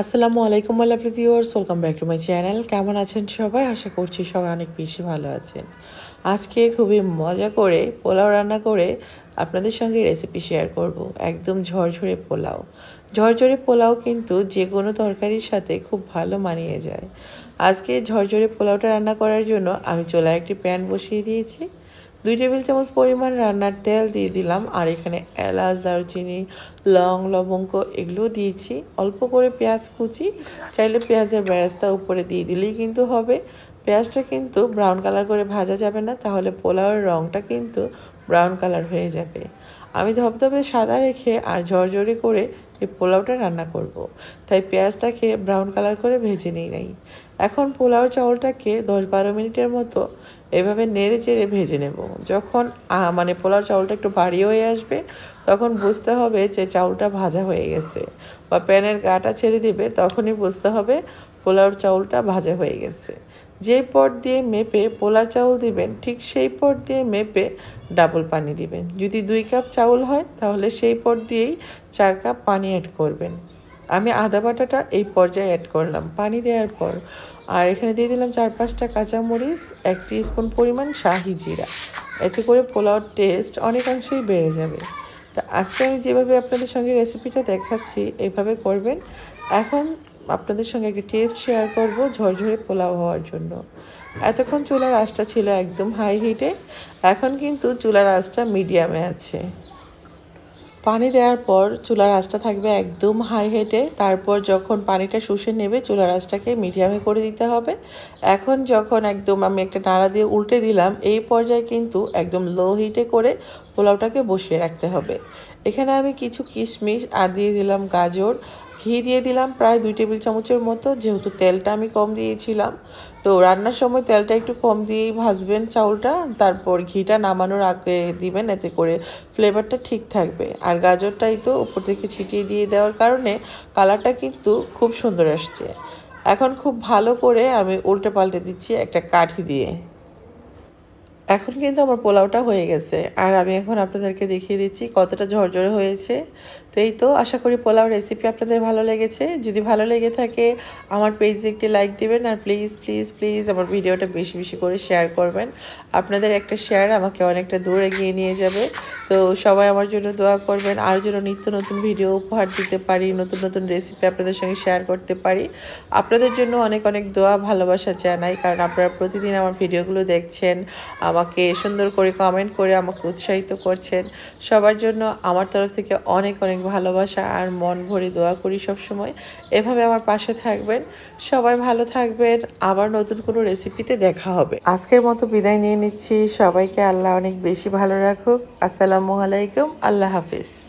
আসসালামু আলাইকুম আল্লাহ viewers welcome back to my channel কেমন আছেন সবাই আশা করছি সবাই অনেক বেশি ভালো আছেন আজকে খুবই মজা করে পোলাও রান্না করে আপনাদের সঙ্গে রেসিপি শেয়ার করব একদম ঝরঝরে পোলাও ঝরঝরে পোলাও কিন্তু যে কোনো তরকারির সাথে খুব ভালো মানিয়ে যায় আজকে ঝরঝরে পোলাওটা রান্না করার জন্য আমি চোলায় একটি প্যান বসিয়ে দিয়েছি দুই টেবিল চামচ পরিমাণ রান্নার তেল দিয়ে দিলাম আর এখানে এলাচ দারচিনি লং লবঙ্গ এগুলো দিয়েছি অল্প করে পেঁয়াজ কুচি চাইলে পেঁয়াজের বেরাস্তা উপরে দিয়ে দিলেই কিন্তু হবে পেঁয়াজটা কিন্তু ব্রাউন কালার করে ভাজা যাবে না তাহলে পোলাওয়ের রঙটা কিন্তু ব্রাউন কালার হয়ে যাবে আমি ধপধপে সাদা রেখে আর ঝরঝরে করে এই পোলাওটা রান্না করব। তাই পেঁয়াজটাকে ব্রাউন কালার করে ভেজে নিই নাই এখন পোলাও চাউলটাকে দশ বারো মিনিটের মতো এভাবে নেড়ে চেড়ে ভেজে নেব যখন মানে পোলাও চাউলটা একটু ভারী হয়ে আসবে তখন বুঝতে হবে যে চাউলটা ভাজা হয়ে গেছে বা প্যানের গাটা ছেড়ে দিবে তখনই বুঝতে হবে পোলাওর চাউলটা ভাজা হয়ে গেছে যে পট দিয়ে মেপে পোলা চাউল দিবেন ঠিক সেই পট দিয়ে মেপে ডাবল পানি দিবেন যদি দুই কাপ চাউল হয় তাহলে সেই পট দিয়েই চার কাপ পানি অ্যাড করবেন আমি আদা বাটাটা এই পর্যায়ে অ্যাড করলাম পানি দেওয়ার পর আর এখানে দিয়ে দিলাম চার পাঁচটা কাঁচামরিচ এক স্পুন পরিমাণ শাহি জিরা এতে করে পোলাওর টেস্ট অনেকাংশেই বেড়ে যাবে তো আজকে আমি যেভাবে আপনাদের সঙ্গে রেসিপিটা দেখাচ্ছি এইভাবে করবেন এখন আপনাদের সঙ্গে একটি টেস্ট শেয়ার করব ঝরঝরে পোলাও হওয়ার জন্য এতক্ষণ চুলার আঁচটা ছিল একদম হাই হিটে এখন কিন্তু চুলার আঁচটা মিডিয়ামে আছে পানি দেওয়ার পর চুলার আঁচটা থাকবে একদম হাই হেটে তারপর যখন পানিটা শুষে নেবে চুলার আঁচটাকে মিডিয়ামে করে দিতে হবে এখন যখন একদম আমি একটা নাড়া দিয়ে উল্টে দিলাম এই পর্যায়ে কিন্তু একদম লো হিটে করে পোলাওটাকে বসিয়ে রাখতে হবে এখানে আমি কিছু কিশমিশ আর দিয়ে দিলাম গাজর ঘি দিয়ে দিলাম প্রায় দুই টেবিল চামচের মতো যেহেতু তেলটা আমি কম দিয়েছিলাম তো রান্নার সময় তেলটা একটু কম দিয়েই ভাজবেন চাউলটা তারপর ঘিটা নামানোর আগে দিবেন এতে করে ফ্লেভারটা ঠিক থাকবে আর গাজরটাই তো উপর থেকে ছিটিয়ে দিয়ে দেওয়ার কারণে কালারটা কিন্তু খুব সুন্দর আসছে এখন খুব ভালো করে আমি উল্টে পাল্টে দিচ্ছি একটা কাঠি দিয়ে এখন কিন্তু আমার পোলাওটা হয়ে গেছে আর আমি এখন আপনাদেরকে দেখিয়ে দিচ্ছি কতটা ঝরঝরে হয়েছে তো এই তো আশা করি পোলাও রেসিপি আপনাদের ভালো লেগেছে যদি ভালো লেগে থাকে আমার পেজে একটি লাইক দেবেন আর প্লিজ প্লিজ প্লিজ আমার ভিডিওটা বেশি বেশি করে শেয়ার করবেন আপনাদের একটা শেয়ার আমাকে অনেকটা দূর এগিয়ে নিয়ে যাবে তো সবাই আমার জন্য দোয়া করবেন আর যেন নিত্য নতুন ভিডিও উপহার দিতে পারি নতুন নতুন রেসিপি আপনাদের সঙ্গে শেয়ার করতে পারি আপনাদের জন্য অনেক অনেক দোয়া ভালোবাসা জানাই কারণ আপনারা প্রতিদিন আমার ভিডিওগুলো দেখছেন আমাকে সুন্দর করে কমেন্ট করে আমাকে উৎসাহিত করছেন সবার জন্য আমার তরফ থেকে অনেক অনেক ভালোবাসা আর মন ভরে দোয়া করি সব সময় এভাবে আমার পাশে থাকবেন সবাই ভালো থাকবেন আবার নতুন কোনো রেসিপিতে দেখা হবে আজকের মতো বিদায় নিয়ে নিচ্ছি সবাইকে আল্লাহ অনেক বেশি ভালো রাখুক আসসালামু আলাইকুম আল্লাহ হাফিজ